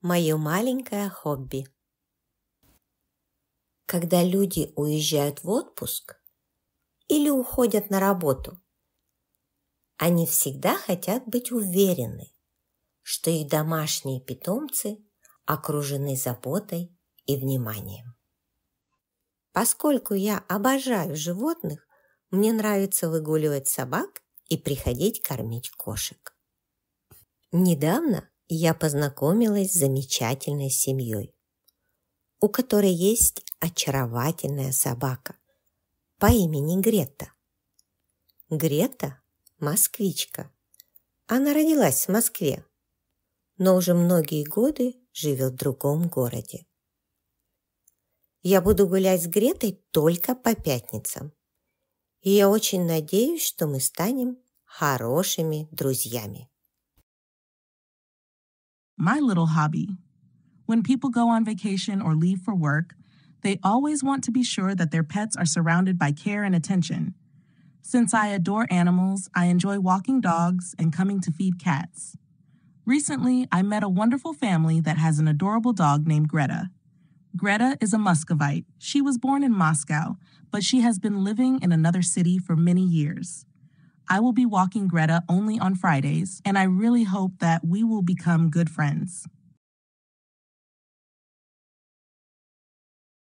Мое маленькое хобби. Когда люди уезжают в отпуск или уходят на работу, они всегда хотят быть уверены, что их домашние питомцы окружены заботой и вниманием. Поскольку я обожаю животных, мне нравится выгуливать собак и приходить кормить кошек. Недавно я познакомилась с замечательной семьей, у которой есть очаровательная собака по имени Грета. Грета – москвичка. Она родилась в Москве, но уже многие годы живет в другом городе. Я буду гулять с Гретой только по пятницам. И я очень надеюсь, что мы станем хорошими друзьями. my little hobby. When people go on vacation or leave for work, they always want to be sure that their pets are surrounded by care and attention. Since I adore animals, I enjoy walking dogs and coming to feed cats. Recently, I met a wonderful family that has an adorable dog named Greta. Greta is a Muscovite. She was born in Moscow, but she has been living in another city for many years. I will be walking Greta only on Fridays, and I really hope that we will become good friends.